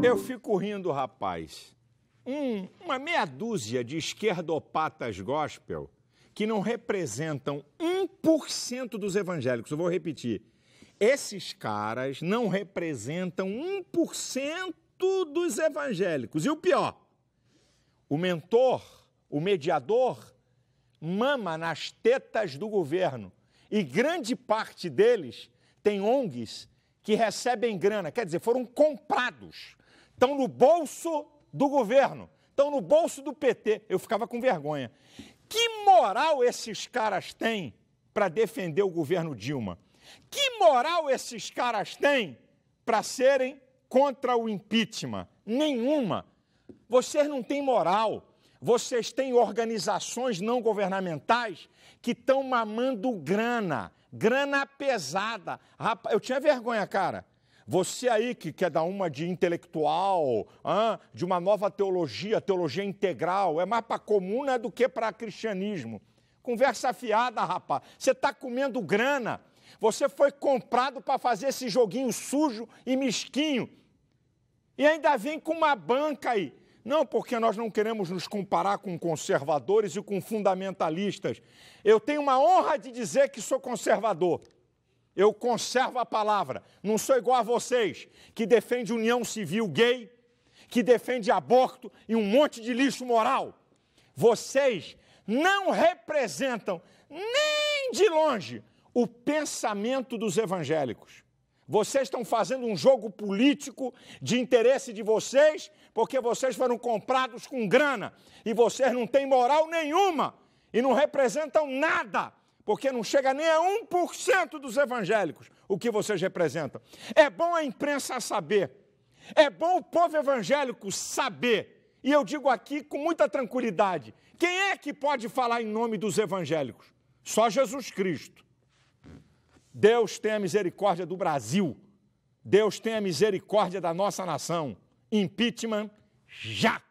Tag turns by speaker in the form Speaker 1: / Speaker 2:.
Speaker 1: Eu fico rindo, rapaz. Um, uma meia dúzia de esquerdopatas gospel que não representam 1% dos evangélicos. Eu vou repetir. Esses caras não representam 1% dos evangélicos. E o pior, o mentor, o mediador, mama nas tetas do governo. E grande parte deles tem ONGs que recebem grana, quer dizer, foram comprados estão no bolso do governo, estão no bolso do PT. Eu ficava com vergonha. Que moral esses caras têm para defender o governo Dilma? Que moral esses caras têm para serem contra o impeachment? Nenhuma. Vocês não têm moral. Vocês têm organizações não governamentais que estão mamando grana, grana pesada. Rapaz, eu tinha vergonha, cara. Você aí que quer dar uma de intelectual, de uma nova teologia, teologia integral, é mais para comuna né, do que para cristianismo. Conversa fiada, rapaz. Você está comendo grana. Você foi comprado para fazer esse joguinho sujo e mesquinho. E ainda vem com uma banca aí. Não, porque nós não queremos nos comparar com conservadores e com fundamentalistas. Eu tenho uma honra de dizer que sou conservador. Eu conservo a palavra. Não sou igual a vocês, que defende união civil gay, que defende aborto e um monte de lixo moral. Vocês não representam nem de longe o pensamento dos evangélicos. Vocês estão fazendo um jogo político de interesse de vocês, porque vocês foram comprados com grana e vocês não têm moral nenhuma e não representam nada porque não chega nem a 1% dos evangélicos o que vocês representam. É bom a imprensa saber, é bom o povo evangélico saber, e eu digo aqui com muita tranquilidade: quem é que pode falar em nome dos evangélicos? Só Jesus Cristo. Deus tenha misericórdia do Brasil. Deus tenha misericórdia da nossa nação. Impeachment já!